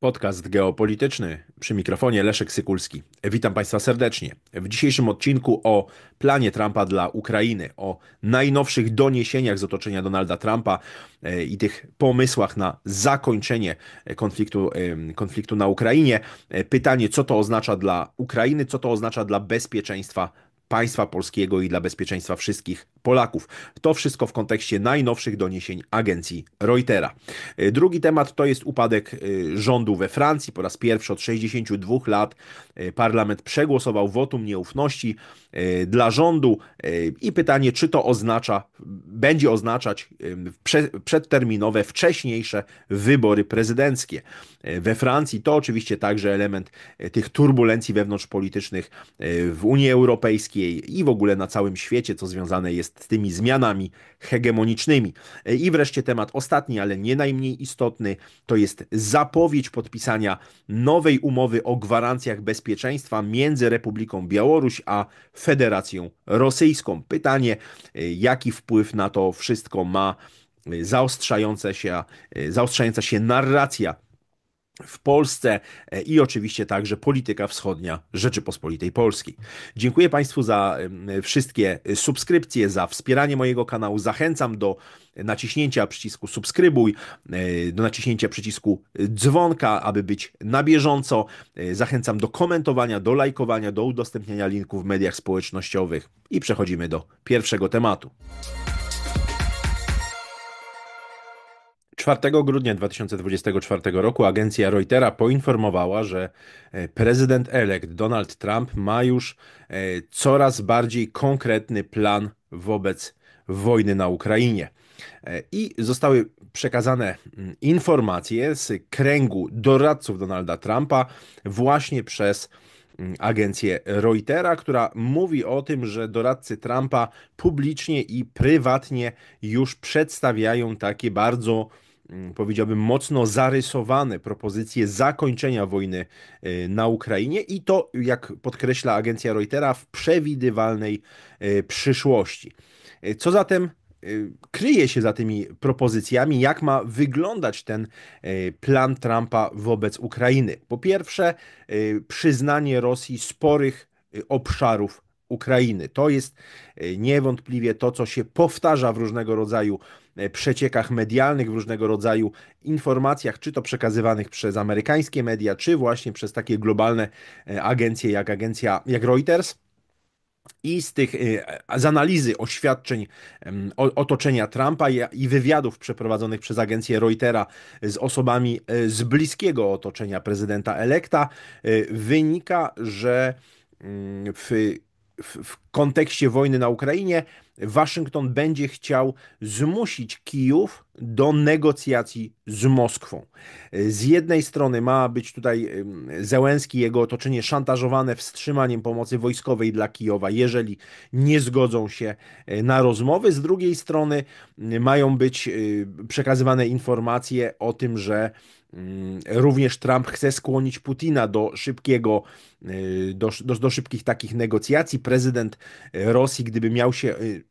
Podcast geopolityczny przy mikrofonie Leszek Sykulski. Witam Państwa serdecznie. W dzisiejszym odcinku o planie Trumpa dla Ukrainy, o najnowszych doniesieniach z otoczenia Donalda Trumpa e, i tych pomysłach na zakończenie e, konfliktu, e, konfliktu na Ukrainie. Pytanie, co to oznacza dla Ukrainy, co to oznacza dla bezpieczeństwa państwa polskiego i dla bezpieczeństwa wszystkich Polaków. To wszystko w kontekście najnowszych doniesień agencji Reutera. Y, drugi temat to jest upadek y, rządu we Francji. Po raz pierwszy od 62 lat y, parlament przegłosował wotum nieufności dla rządu i pytanie, czy to oznacza, będzie oznaczać przedterminowe, wcześniejsze wybory prezydenckie we Francji. To oczywiście także element tych turbulencji wewnątrzpolitycznych w Unii Europejskiej Europejskiej i w ogóle na całym świecie, co związane jest z tymi zmianami hegemonicznymi. I wreszcie temat ostatni, ale nie najmniej istotny, to jest zapowiedź podpisania nowej umowy o gwarancjach bezpieczeństwa między Republiką Białoruś a Federacją Rosyjską. Pytanie, jaki wpływ na to wszystko ma zaostrzająca się, zaostrzająca się narracja w Polsce e, i oczywiście także polityka wschodnia Rzeczypospolitej Polskiej. Dziękuję Państwu za wszystkie subskrypcje, za wspieranie mojego kanału. Zachęcam do naciśnięcia przycisku subskrybuj, e, do naciśnięcia przycisku dzwonka, aby być na bieżąco. E, zachęcam do komentowania, do lajkowania, do udostępniania linków w mediach społecznościowych i przechodzimy do pierwszego tematu. 4 grudnia 2024 roku agencja Reutera poinformowała, że e, prezydent-elekt Donald Trump ma już e, coraz bardziej konkretny plan wobec wojny na Ukrainie. E, I zostały przekazane mm, informacje z kręgu doradców Donalda Trumpa właśnie przez mm, agencję Reutera, która mówi o tym, że doradcy Trumpa publicznie i prywatnie już przedstawiają takie bardzo Mm, powiedziałbym, mocno zarysowane propozycje zakończenia wojny e, na Ukrainie i to, jak podkreśla agencja Reutera, w przewidywalnej e, przyszłości. E, co zatem kryje się za tymi propozycjami, jak ma wyglądać ten plan Trumpa wobec Ukrainy? Po pierwsze, przyznanie Rosji sporych obszarów Ukrainy. To jest e, niewątpliwie to, co się powtarza w różnego rodzaju e, przeciekach medialnych, w różnego rodzaju informacjach, czy to przekazywanych przez amerykańskie media, czy właśnie przez takie globalne e, agencje jak agencja jak Reuters. I z tych, z analizy oświadczeń otoczenia Trumpa i wywiadów przeprowadzonych przez agencję Reutera z osobami z bliskiego otoczenia prezydenta elekta, wynika, że mm, w f- kontekście wojny na Ukrainie Waszyngton będzie chciał zmusić Kijów do negocjacji z Moskwą. Z jednej strony ma być tutaj Zełenski i jego otoczenie szantażowane wstrzymaniem pomocy wojskowej dla Kijowa, jeżeli nie zgodzą się e, na rozmowy. Z drugiej strony mają być e, przekazywane informacje o tym, że mm, Również Trump chce skłonić Putina do szybkiego, e, do, do, do, szybkich takich negocjacji. Prezydent Rosji, gdyby miał się y,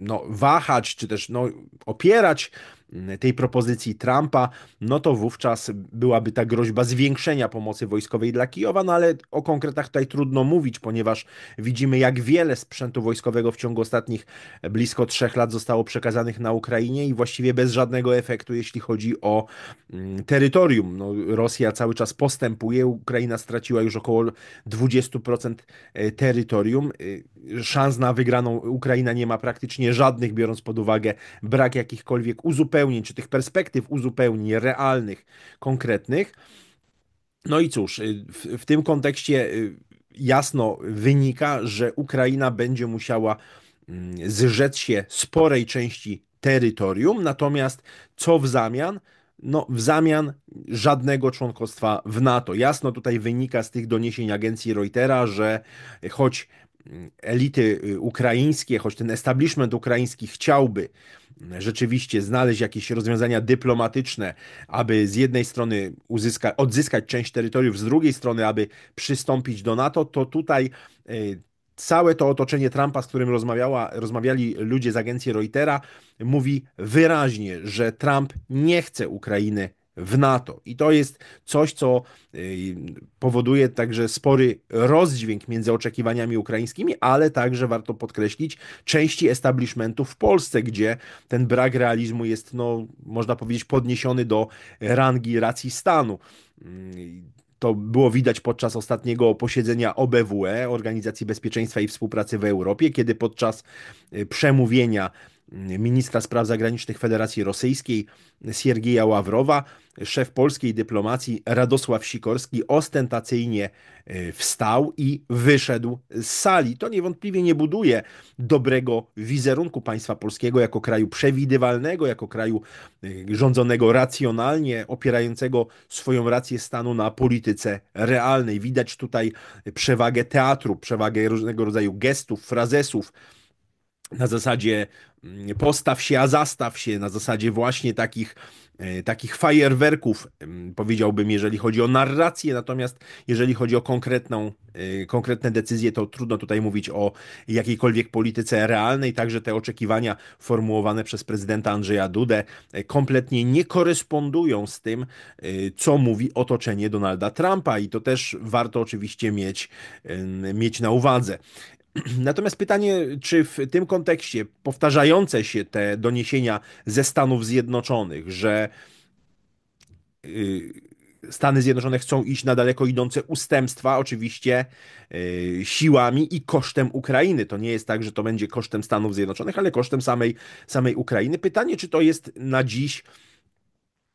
no, wahać, czy też no, opierać Mm, tej propozycji Trumpa, no to wówczas byłaby ta groźba zwiększenia pomocy wojskowej dla Kijowa, no ale o konkretach tutaj trudno mówić, ponieważ widzimy jak wiele sprzętu wojskowego w ciągu ostatnich blisko trzech lat zostało przekazanych na Ukrainie i właściwie bez żadnego efektu, jeśli chodzi o mm, terytorium. No, Rosja cały czas postępuje, Ukraina straciła już około 20% e, terytorium. E, szans na wygraną Ukraina nie ma praktycznie żadnych, biorąc pod uwagę brak jakichkolwiek uzupełnień uzupełnień, czy tych perspektyw uzupełnień realnych, konkretnych. No i cóż, y, w, w tym kontekście y, jasno wynika, że Ukraina będzie musiała mm, zrzec się sporej części terytorium, natomiast co w zamian? no, w zamian żadnego członkostwa w NATO. Jasno tutaj wynika z tych doniesień agencji Reutera, że choć mm, elity y, ukraińskie, choć ten establishment ukraiński chciałby rzeczywiście znaleźć jakieś rozwiązania dyplomatyczne, aby z jednej strony uzyska, odzyskać część terytoriów, z drugiej strony, aby przystąpić do NATO, to tutaj y, całe to otoczenie Trumpa, z którym rozmawiała, rozmawiali ludzie z agencji Reutera, mówi wyraźnie, że Trump nie chce Ukrainy w NATO. I to jest coś, co y, powoduje także spory rozdźwięk między oczekiwaniami ukraińskimi, ale także warto podkreślić części establishmentu w Polsce, gdzie ten brak realizmu jest, no, można powiedzieć, podniesiony do rangi racji stanu. Mm, to było widać podczas ostatniego posiedzenia OBWE, Organizacji Bezpieczeństwa i Współpracy w Europie, kiedy podczas y, przemówienia ministra spraw zagranicznych Federacji Rosyjskiej Siergieja Ławrowa, szef polskiej dyplomacji Radosław Sikorski ostentacyjnie e, wstał i wyszedł z sali. To niewątpliwie nie buduje dobrego wizerunku państwa polskiego jako kraju przewidywalnego, jako kraju e, rządzonego racjonalnie, opierającego swoją rację stanu na polityce realnej. Widać tutaj przewagę teatru, przewagę różnego rodzaju gestów, frazesów, na zasadzie mm, postaw się, a zastaw się, na zasadzie właśnie takich, e, takich fajerwerków, mm, powiedziałbym, jeżeli chodzi o narrację, natomiast jeżeli chodzi o konkretną, e, konkretne decyzje, to trudno tutaj mówić o jakiejkolwiek polityce realnej, także te oczekiwania formułowane przez prezydenta Andrzeja Dudę e, kompletnie nie korespondują z tym, co mówi otoczenie Donalda Trumpa i to też warto oczywiście mieć, mieć na uwadze. Natomiast pytanie, czy w tym kontekście powtarzające się te doniesienia ze Stanów Zjednoczonych, że y, Stany Zjednoczone chcą iść na daleko idące ustępstwa, oczywiście y, siłami i kosztem Ukrainy. To nie jest tak, że to będzie kosztem Stanów Zjednoczonych, ale kosztem samej, samej Ukrainy. Pytanie, czy to jest na dziś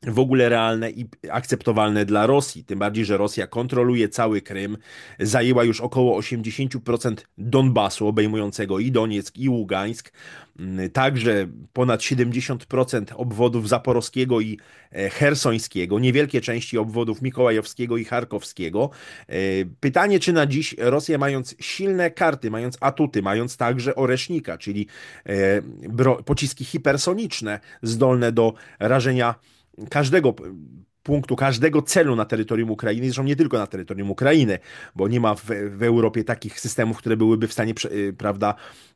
w ogóle realne i akceptowalne dla Rosji. Tym bardziej, że Rosja kontroluje cały Krym, zajęła już około 80% Donbasu, obejmującego i Donieck, i Ługańsk, mm, także ponad 70% obwodów zaporowskiego i e, hersońskiego, niewielkie części obwodów mikołajowskiego i charkowskiego. E, pytanie, czy na dziś Rosja, mając silne karty, mając atuty, mając także oresznika, czyli e, pociski hipersoniczne zdolne do rażenia każdego punktu, każdego celu na terytorium Ukrainy, zresztą nie tylko na terytorium Ukrainy, bo nie ma w, w Europie takich systemów, które byłyby w stanie, y, prawda,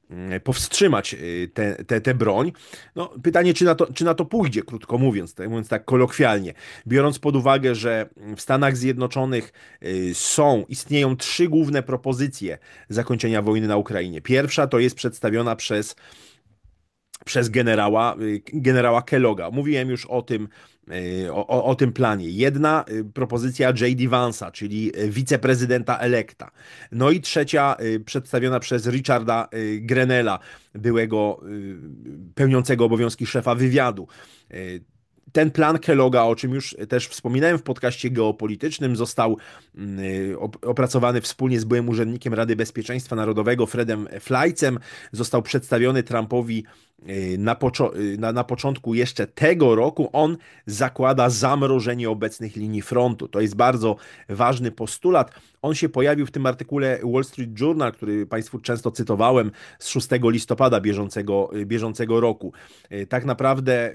mm, powstrzymać tę y, te, te, te, broń. No, pytanie, czy na, to, czy na to pójdzie, krótko mówiąc, tak, mówiąc tak kolokwialnie. Biorąc pod uwagę, że w Stanach Zjednoczonych y, są, istnieją trzy główne propozycje zakończenia wojny na Ukrainie. Pierwsza to jest przedstawiona przez przez generała, y, generała Kelloga. Mówiłem już o tym, y, o, o, tym planie. Jedna y, propozycja J.D. Vansa, czyli wiceprezydenta elekta. No i trzecia przedstawiona przez Richarda Grenella, byłego pełniącego obowiązki szefa wywiadu ten plan Kelloga, o czym już też wspominałem w podcaście geopolitycznym, został mm, y, opracowany wspólnie z byłym urzędnikiem Rady Bezpieczeństwa Narodowego Fredem Flajcem. Został przedstawiony Trumpowi y, na, y, na, na, początku jeszcze tego roku. On zakłada zamrożenie obecnych linii frontu. To jest bardzo ważny postulat. On się pojawił w tym artykule Wall Street Journal, który Państwu często cytowałem z 6 listopada bieżącego, bieżącego roku. Tak naprawdę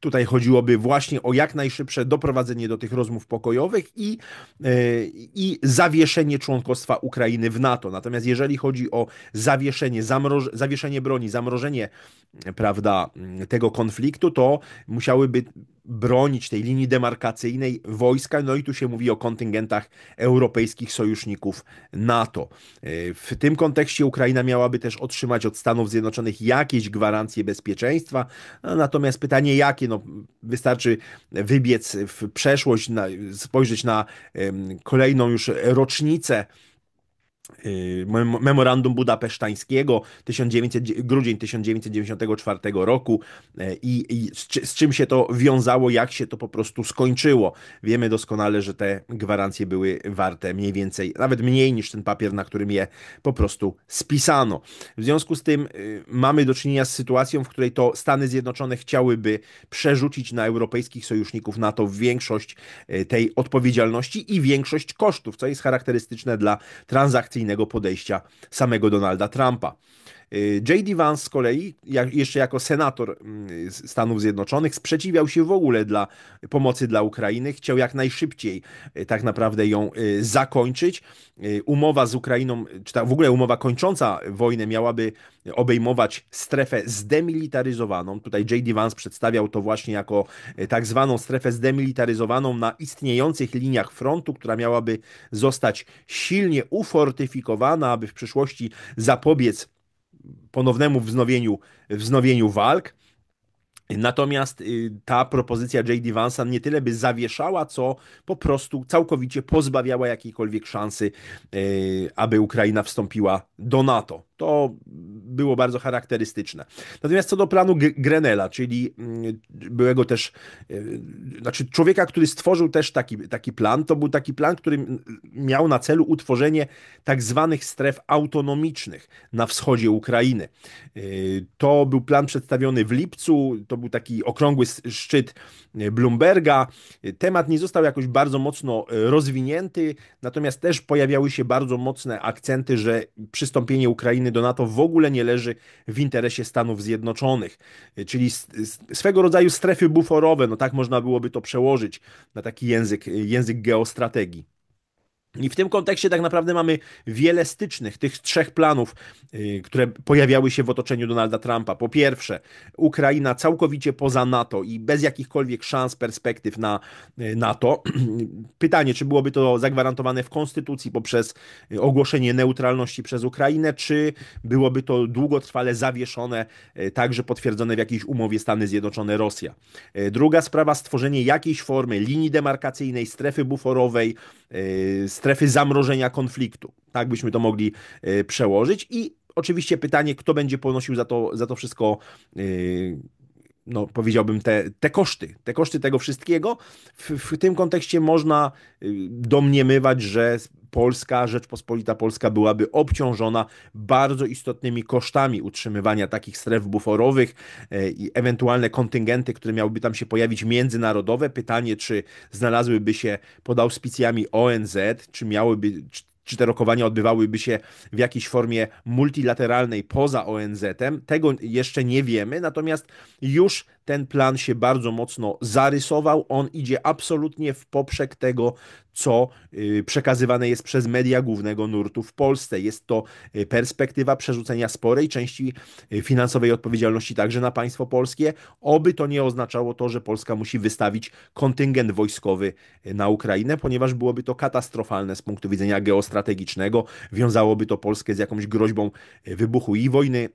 Tutaj chodziłoby właśnie o jak najszybsze doprowadzenie do tych rozmów pokojowych i, e, i zawieszenie członkostwa Ukrainy w NATO. Natomiast jeżeli chodzi o zawieszenie, zamroż, zawieszenie broni, zamrożenie e, prawda, tego konfliktu, to musiałyby bronić tej linii demarkacyjnej wojska. No i tu się mówi o kontyngentach europejskich sojuszników NATO. E, w tym kontekście Ukraina miałaby też otrzymać od Stanów Zjednoczonych jakieś gwarancje bezpieczeństwa. Natomiast pytanie jakie? No, wystarczy wybiec w przeszłość, spojrzeć na kolejną już rocznicę Y, memorandum budapesztańskiego 1900, grudzień 1994 roku e, i, i z, z, czym się to wiązało, jak się to po prostu skończyło. Wiemy doskonale, że te gwarancje były warte mniej więcej, nawet mniej niż ten papier, na którym je po prostu spisano. W związku z tym y, mamy do czynienia z sytuacją, w której to Stany Zjednoczone chciałyby przerzucić na europejskich sojuszników NATO większość y, tej odpowiedzialności i większość kosztów, co jest charakterystyczne dla transakcji reakcyjnego podejścia samego Donalda Trumpa. Y, J.D. Vance z kolei, jeszcze jako senator mm, Stanów Zjednoczonych, sprzeciwiał się w ogóle dla pomocy dla Ukrainy, chciał jak najszybciej y, tak naprawdę ją y, zakończyć. Umowa z Ukrainą, czy ta w ogóle umowa kończąca wojnę miałaby obejmować strefę zdemilitaryzowaną. Tutaj J.D. Vance przedstawiał to właśnie jako tak zwaną strefę zdemilitaryzowaną na istniejących liniach frontu, która miałaby zostać silnie ufortyfikowana, aby w przyszłości zapobiec ponownemu wznowieniu, wznowieniu walk. Natomiast y, ta propozycja J.D. Vansa nie tyle by zawieszała, co po prostu całkowicie pozbawiała jakiejkolwiek szansy, y, aby Ukraina wstąpiła do NATO. To było bardzo charakterystyczne. Natomiast co do planu Grenela, czyli mm, byłego też, e, znaczy człowieka, który stworzył też taki, taki plan, to był taki plan, który miał na celu utworzenie tak zwanych stref autonomicznych na wschodzie Ukrainy. E, to był plan przedstawiony w lipcu, to był taki okrągły szczyt e, Bloomberga. Temat nie został jakoś bardzo mocno rozwinięty, natomiast też pojawiały się bardzo mocne akcenty, że przystąpienie Ukrainy wojny do NATO w ogóle nie leży w interesie Stanów Zjednoczonych, czyli swego rodzaju strefy buforowe, no tak można byłoby to przełożyć na taki język, język geostrategii. I w tym kontekście tak naprawdę mamy wiele stycznych tych trzech planów, y, które pojawiały się w otoczeniu Donalda Trumpa. Po pierwsze, Ukraina całkowicie poza NATO i bez jakichkolwiek szans, perspektyw na y, NATO. Pytanie, czy byłoby to zagwarantowane w konstytucji poprzez y, ogłoszenie neutralności przez Ukrainę, czy byłoby to długotrwale zawieszone, także potwierdzone w jakiejś umowie Stany Zjednoczone-Rosja. Druga sprawa, stworzenie jakiejś formy linii demarkacyjnej, strefy buforowej, Y, strefy zamrożenia konfliktu. Tak byśmy to mogli y, przełożyć. I oczywiście pytanie, kto będzie ponosił za to, za to wszystko y, no, powiedziałbym, te, te koszty, te koszty tego wszystkiego. W, w, tym kontekście można domniemywać, że Polska, Rzeczpospolita Polska byłaby obciążona bardzo istotnymi kosztami utrzymywania takich stref buforowych e, i ewentualne kontyngenty, które miałyby tam się pojawić międzynarodowe. Pytanie, czy znalazłyby się pod auspicjami ONZ, czy miałyby. Czy czy te rokowania odbywałyby się w jakiejś formie multilateralnej poza ONZ-em. Tego jeszcze nie wiemy, natomiast już ten plan się bardzo mocno zarysował. On idzie absolutnie w poprzek tego, co y, przekazywane jest przez media głównego nurtu w Polsce. Jest to y, perspektywa przerzucenia sporej części y, finansowej odpowiedzialności także na państwo polskie. Oby to nie oznaczało to, że Polska musi wystawić kontyngent wojskowy na Ukrainę, ponieważ byłoby to katastrofalne z punktu widzenia geostrategicznego. Wiązałoby to Polskę z jakąś groźbą wybuchu i wojny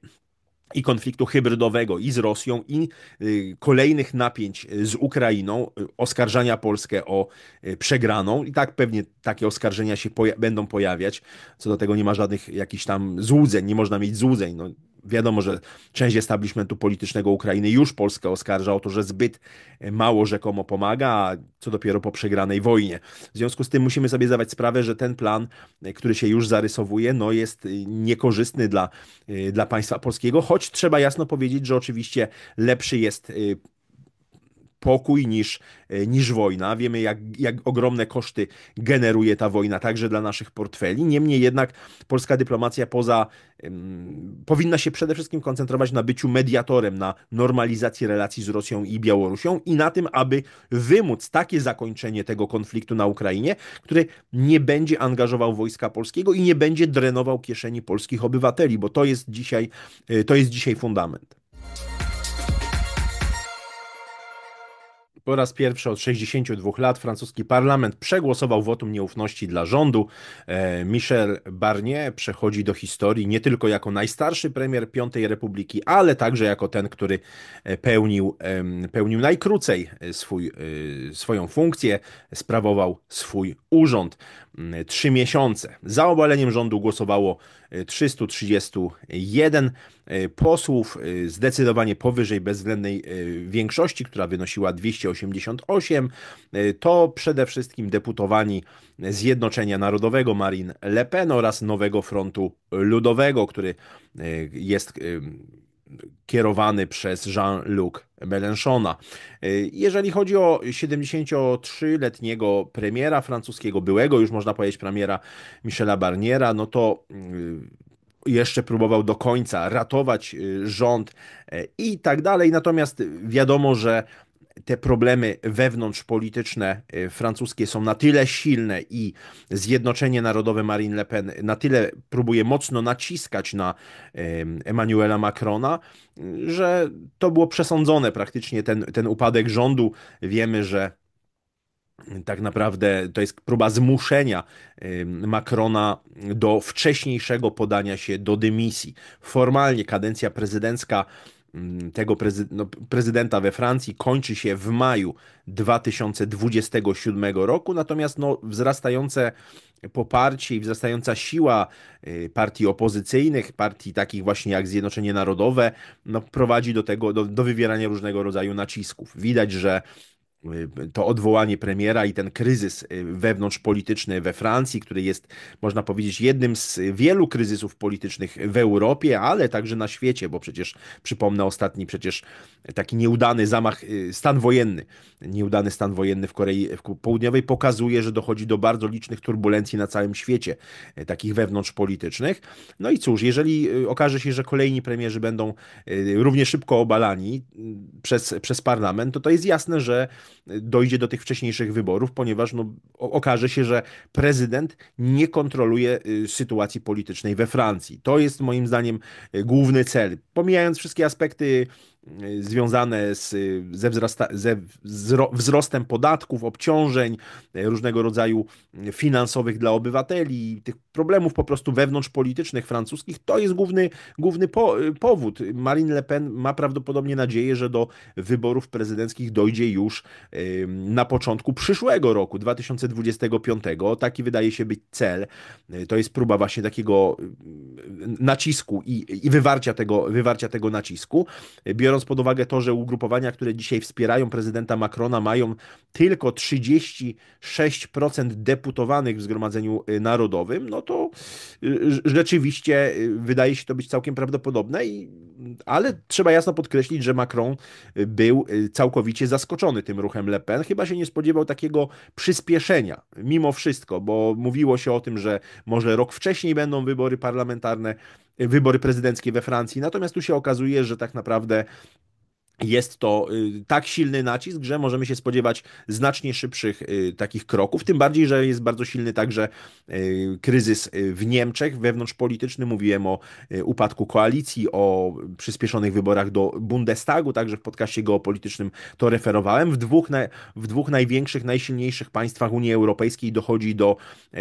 i konfliktu hybrydowego i z Rosją, i y, kolejnych napięć z Ukrainą, y, oskarżania Polskę o y, przegraną. I tak pewnie takie oskarżenia się poja- będą pojawiać. Co do tego nie ma żadnych jakichś tam złudzeń, nie można mieć złudzeń. No, Wiadomo, że część establishmentu politycznego Ukrainy już Polskę oskarża o to, że zbyt e, mało rzekomo pomaga, a co dopiero po przegranej wojnie. W związku z tym musimy sobie zdawać sprawę, że ten plan, e, który się już zarysowuje, no jest e, niekorzystny dla, dla państwa polskiego, choć trzeba jasno powiedzieć, że oczywiście lepszy jest pokój niż, e, niż wojna. Wiemy, jak, jak ogromne koszty generuje ta wojna także dla naszych portfeli. Niemniej jednak polska dyplomacja poza um, powinna się przede wszystkim koncentrować na byciu mediatorem, na normalizacji relacji z Rosją i Białorusią i na tym, aby wymóc takie zakończenie tego konfliktu na Ukrainie, który nie będzie angażował wojska polskiego i nie będzie drenował kieszeni polskich obywateli, bo to jest dzisiaj, e, to jest dzisiaj fundament. Po raz pierwszy od 62 lat francuski parlament przegłosował wotum nieufności dla rządu. E, Michel Barnier przechodzi do historii nie tylko jako najstarszy premier Piątej Republiki, ale także jako ten, który e, pełnił, pełnił najkrócej e, swój, swoją funkcję, sprawował swój urząd. Mm, trzy miesiące. Za obaleniem rządu głosowało 331 e, posłów, e, zdecydowanie powyżej bezwzględnej e, większości, która wynosiła 288. To przede wszystkim deputowani Zjednoczenia Narodowego Marine Le Pen oraz Nowego Frontu Ludowego, który jest kierowany przez Jean-Luc Mélenchona. Y, jeżeli chodzi o 73-letniego premiera francuskiego, byłego już można powiedzieć premiera Michela Barniera, no to y, jeszcze próbował do końca ratować y, rząd i tak dalej. Natomiast wiadomo, że te problemy wewnątrzpolityczne y, francuskie są na tyle silne i Zjednoczenie Narodowe Marine Le Pen na tyle próbuje mocno naciskać na Emmanuela Macrona, y, że to było przesądzone praktycznie ten, ten upadek rządu. Wiemy, że tak naprawdę to jest próba zmuszenia Macrona do wcześniejszego podania się do dymisji. Formalnie kadencja prezydencka Mm, tego no, prezydenta we Francji kończy się w maju 2027 roku, natomiast no, wzrastające poparcie i wzrastająca siła y, partii opozycyjnych, partii takich właśnie jak Zjednoczenie Narodowe, no, prowadzi do tego, do, do wywierania różnego rodzaju nacisków. Widać, że Y, to odwołanie premiera i ten kryzys y, wewnątrzpolityczny we Francji, który jest, można powiedzieć, jednym z wielu kryzysów politycznych w Europie, ale także na świecie, bo przecież przypomnę ostatni przecież taki nieudany zamach, y, stan wojenny, nieudany stan wojenny w Korei Południowej pokazuje, że dochodzi do bardzo licznych turbulencji na całym świecie, takich wewnątrzpolitycznych. No i cóż, jeżeli okaże się, że kolejni premierzy będą równie szybko obalani przez, przez parlament, to to jest jasne, że dojdzie do tych wcześniejszych wyborów, ponieważ no, okaże się, że prezydent nie kontroluje y, sytuacji politycznej we Francji. To jest moim zdaniem y, główny cel. Pomijając wszystkie aspekty związane z, y, ze, wzrasta, ze wzro, wzrostem podatków, obciążeń, y, różnego rodzaju y, finansowych dla obywateli, tych problemów po prostu wewnątrzpolitycznych francuskich, to jest główny, główny po, powód. Marine Le Pen ma prawdopodobnie nadzieję, że do wyborów prezydenckich dojdzie już na początku przyszłego roku, 2025. Taki wydaje się być cel. To jest próba właśnie takiego nacisku i, i wywarcia, tego, wywarcia tego nacisku. Biorąc biorąc pod uwagę to, że ugrupowania, które dzisiaj wspierają prezydenta Macrona, mają tylko 36% deputowanych w Zgromadzeniu y, Narodowym, no to y, rzeczywiście y, wydaje się to być całkiem prawdopodobne, ale trzeba jasno podkreślić, że Macron był całkowicie zaskoczony tym ruchem Le Pen. Chyba się nie spodziewał takiego przyspieszenia, mimo wszystko, bo mówiło się o tym, że może rok wcześniej będą wybory parlamentarne, wybory prezydenckie we Francji. Natomiast tu się okazuje, że tak naprawdę jest to y, tak silny nacisk, że możemy się spodziewać znacznie szybszych y, takich kroków, tym bardziej, że jest bardzo silny także y, kryzys w Niemczech wewnątrzpolityczny. Mówiłem o upadku koalicji, o przyspieszonych wyborach do Bundestagu, także w podcaście geopolitycznym to referowałem. W dwóch, w dwóch największych, najsilniejszych państwach Unii Europejskiej dochodzi do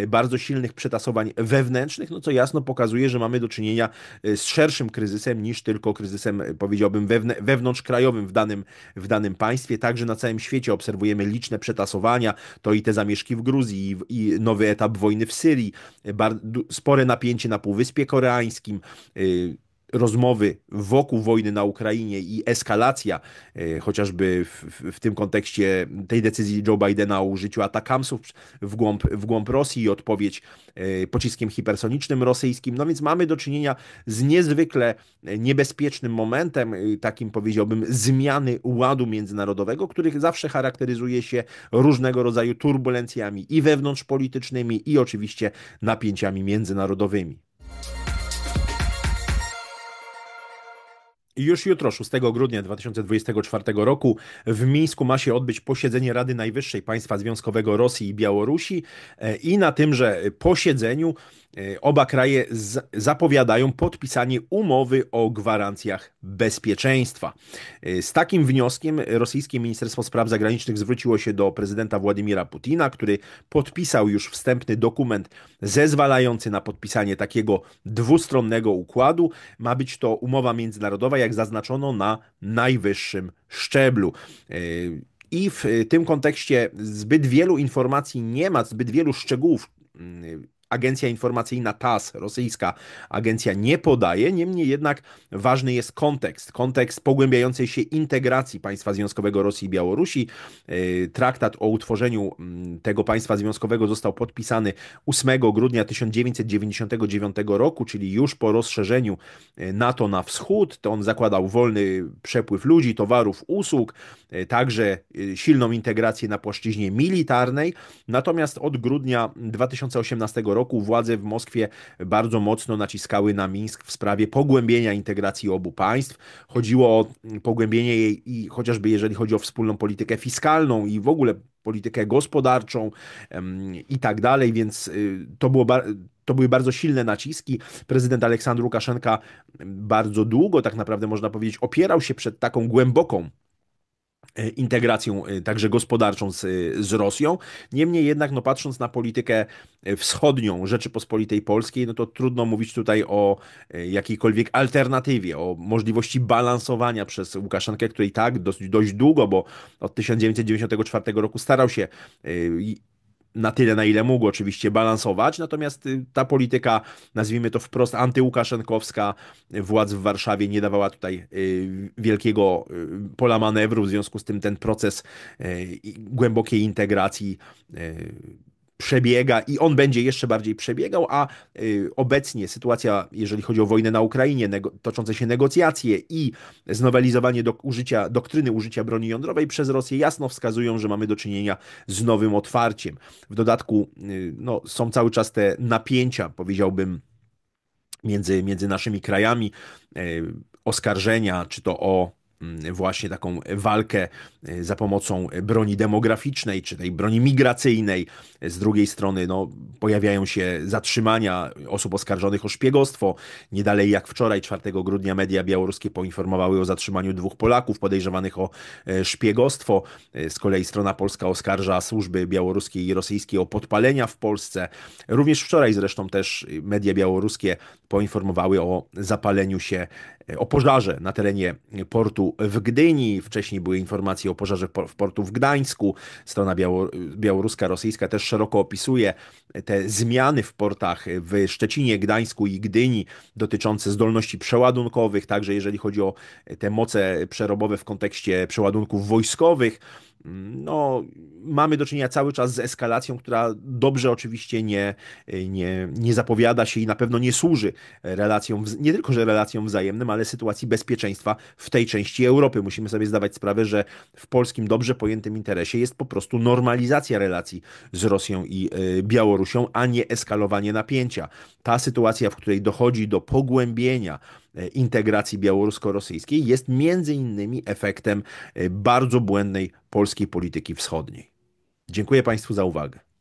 bardzo silnych przetasowań wewnętrznych, no co jasno pokazuje, że mamy do czynienia z szerszym kryzysem niż tylko kryzysem, powiedziałbym, kraju krajowym w danym, w danym państwie. Także na całym świecie obserwujemy liczne przetasowania, to i te zamieszki w Gruzji, i, i nowy etap wojny w Syrii, spore napięcie na Półwyspie Koreańskim, y, rozmowy wokół wojny na Ukrainie i eskalacja, e, chociażby w, w, w, tym kontekście tej decyzji Joe Bidena o użyciu atakamsów w głąb, w głąb Rosji i odpowiedź e, pociskiem hipersonicznym rosyjskim. No więc mamy do czynienia z niezwykle e, niebezpiecznym momentem, takim powiedziałbym zmiany ładu międzynarodowego, których zawsze charakteryzuje się różnego rodzaju turbulencjami i wewnątrzpolitycznymi, i oczywiście napięciami międzynarodowymi. Już jutro, 6 grudnia 2024 roku, w Mińsku ma się odbyć posiedzenie Rady Najwyższej Państwa Związkowego Rosji i Białorusi, e, i na tymże posiedzeniu E, oba kraje zapowiadają podpisanie umowy o gwarancjach bezpieczeństwa. E, z takim wnioskiem rosyjskie Ministerstwo Spraw Zagranicznych zwróciło się do prezydenta Władimira Putina, który podpisał już wstępny dokument zezwalający na podpisanie takiego dwustronnego układu. Ma być to umowa międzynarodowa, jak zaznaczono, na najwyższym szczeblu. E, I w tym kontekście zbyt wielu informacji nie ma, zbyt wielu szczegółów mm, agencja informacyjna TASS, rosyjska agencja, nie podaje. Niemniej jednak ważny jest kontekst, kontekst pogłębiającej się integracji państwa związkowego Rosji i Białorusi. E, traktat o utworzeniu mm, tego państwa związkowego został podpisany 8 grudnia 1999 roku, czyli już po rozszerzeniu e, NATO na wschód. To on zakładał wolny przepływ ludzi, towarów, usług, e, także silną integrację na płaszczyźnie militarnej. Natomiast od grudnia 2018 roku roku władze w Moskwie bardzo mocno naciskały na Mińsk w sprawie pogłębienia integracji obu państw. Chodziło o mm, pogłębienie jej i chociażby jeżeli chodzi o wspólną politykę fiskalną i w ogóle politykę gospodarczą i tak dalej, więc y, to było to były bardzo silne naciski. Prezydent Aleksandr Łukaszenka bardzo długo, tak naprawdę można powiedzieć, opierał się przed taką głęboką E, integracją e, także gospodarczą z, e, z Rosją. Niemniej jednak, no patrząc na politykę wschodnią Rzeczypospolitej Polskiej, no to trudno mówić tutaj o jakiejkolwiek alternatywie, o możliwości balansowania przez Łukaszenkę, który tak dosyć, dość długo, bo od 1994 roku starał się na tyle, na ile mógł oczywiście balansować, natomiast y, ta polityka, nazwijmy to wprost antyłukaszenkowska, y, władz w Warszawie nie dawała tutaj y, wielkiego pola manewru, w związku z tym ten proces głębokiej integracji przebiega i on będzie jeszcze bardziej przebiegał, a y, obecnie sytuacja, jeżeli chodzi o wojnę na Ukrainie, toczące się negocjacje i znowelizowanie do, użycia, doktryny użycia broni jądrowej przez Rosję jasno wskazują, że mamy do czynienia z nowym otwarciem. W dodatku y, no, są cały czas te napięcia, powiedziałbym, między, między naszymi krajami, y, oskarżenia, czy to o Mm, właśnie taką walkę e, za pomocą broni demograficznej czy tej broni migracyjnej. Z drugiej strony no, pojawiają się zatrzymania osób oskarżonych o szpiegostwo. Nie dalej jak wczoraj, 4 grudnia, media białoruskie poinformowały o zatrzymaniu dwóch Polaków podejrzewanych o e, szpiegostwo. E, z kolei strona polska oskarża służby białoruskie i rosyjskie o podpalenia w Polsce. Również wczoraj zresztą też media białoruskie poinformowały o zapaleniu się, e, o pożarze na terenie portu w Gdyni. Wcześniej były informacje o pożarze w portu w Gdańsku. Strona białoruska, rosyjska też szeroko opisuje te zmiany w portach w Szczecinie, Gdańsku i Gdyni dotyczące zdolności przeładunkowych, także jeżeli chodzi o te moce przerobowe w kontekście przeładunków wojskowych no, mamy do czynienia cały czas z eskalacją, która dobrze oczywiście nie, nie, nie zapowiada się i na pewno nie służy relacjom, nie tylko że relacjom wzajemnym, ale sytuacji bezpieczeństwa w tej części Europy. Musimy sobie zdawać sprawę, że w polskim dobrze pojętym interesie jest po prostu normalizacja relacji z Rosją i e, Białorusią, a nie eskalowanie napięcia. Ta sytuacja, w której dochodzi do pogłębienia, E, integracji białorusko-rosyjskiej jest między innymi efektem e, bardzo błędnej polskiej polityki wschodniej. Dziękuję Państwu za uwagę.